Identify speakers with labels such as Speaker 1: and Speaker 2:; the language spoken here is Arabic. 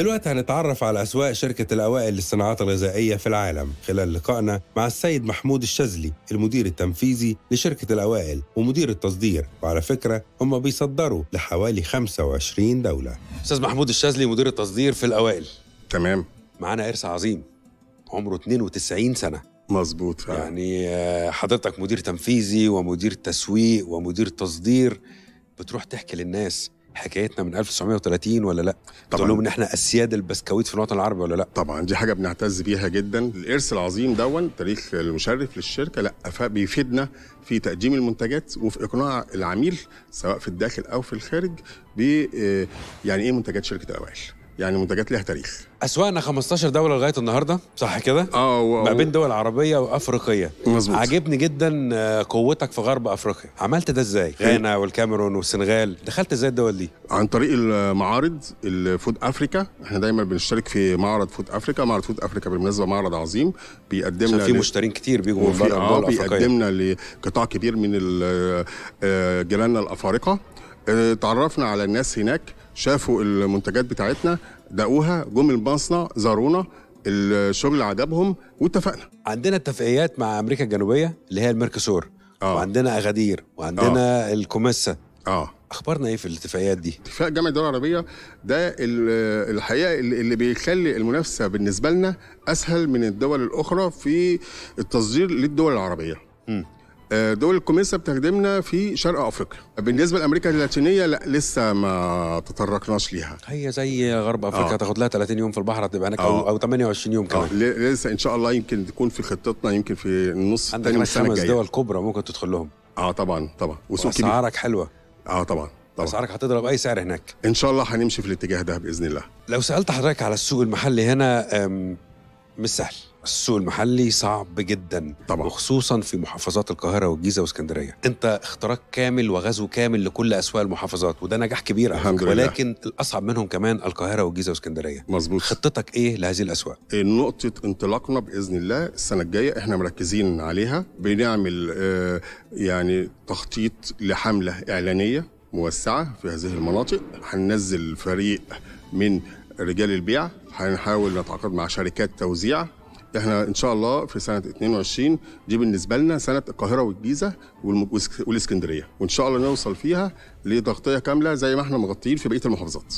Speaker 1: دلوقتي هنتعرف على أسواق شركة الأوائل للصناعات الغذائية في العالم خلال لقائنا مع السيد محمود الشاذلي المدير التنفيذي لشركة الأوائل ومدير التصدير وعلى فكرة هم بيصدروا لحوالي 25 دولة أستاذ محمود الشاذلي مدير التصدير في الأوائل تمام معانا إرث عظيم عمره 92 سنة مظبوط آه. يعني آه، حضرتك مدير تنفيذي ومدير تسويق ومدير تصدير بتروح تحكي للناس حكايتنا من 1930 ولا لا طبعا تقول لهم ان احنا اسياد
Speaker 2: البسكويت في الوطن العربي ولا لا طبعا دي حاجه بنعتز بيها جدا الارث العظيم دون تاريخ المشرف للشركه لا بيفيدنا في تقديم المنتجات وفي اقناع العميل سواء في الداخل او في الخارج ب آه، يعني ايه منتجات شركه اوائل يعني منتجات ليها تاريخ
Speaker 1: اسواقنا 15 دوله لغايه النهارده صح كده اه ما بين دول عربيه وافريقيه مظبوط عاجبني جدا آه، قوتك في غرب افريقيا عملت ده ازاي إيه؟ غانا
Speaker 2: والكاميرون والسنغال دخلت ازاي الدول دي عن طريق المعارض الفود افريكا احنا دايما بنشترك في معرض فود افريكا معرض فود افريكا بالمناسبه معرض عظيم بيقدم لنا في ل... مشترين كتير بيجوا من بره اه بيقدم لقطاع كبير من آه، جيراننا الافارقه اتعرفنا آه، تعرفنا على الناس هناك شافوا المنتجات بتاعتنا دقوها جم المصنع زارونا الشغل عجبهم واتفقنا عندنا اتفاقيات
Speaker 1: مع امريكا الجنوبيه اللي هي الميركوسور آه. وعندنا اغادير وعندنا آه. الكوميسا
Speaker 2: اه اخبارنا ايه في الاتفاقيات دي؟ اتفاق جامعه الدول العربيه ده الحقيقه اللي بيخلي المنافسه بالنسبه لنا اسهل من الدول الاخرى في التصدير للدول العربيه. م. آه، دول الكوميسا بتخدمنا في شرق افريقيا بالنسبه لامريكا اللاتينيه لا لسه ما تطرقناش ليها
Speaker 1: هي زي غرب افريقيا آه. تاخد لها 30 يوم في البحر هتبقى هناك او, آه. أو 28 يوم كمان آه. لسه ان شاء الله يمكن تكون في خطتنا يمكن في النص الثاني من السنه الجايه دول كبرى ممكن تدخل لهم اه طبعا طبعا وسوق كبير اسعارك حلوه اه طبعا طبعا اسعارك هتضرب اي سعر هناك ان شاء الله هنمشي في الاتجاه ده باذن الله لو سالت حضرتك على السوق المحلي هنا مش سهل السوق المحلي صعب جدا طبعا وخصوصا في محافظات القاهره والجيزه واسكندريه انت اختراق كامل وغزو كامل لكل اسواق المحافظات وده نجاح كبير الحمد لله ولكن الاصعب منهم كمان القاهره والجيزه واسكندريه
Speaker 2: مظبوط خطتك ايه لهذه الاسواق إيه، نقطه انطلاقنا باذن الله السنه الجايه احنا مركزين عليها بنعمل آه، يعني تخطيط لحمله اعلانيه موسعه في هذه المناطق هننزل فريق من رجال البيع هنحاول نتعاقد مع شركات توزيع احنا ان شاء الله في سنه 22 دي بالنسبه لنا سنه القاهره والجيزه والاسكندريه وان شاء الله نوصل فيها لتغطيه كامله زي ما احنا مغطيين في بقيه المحافظات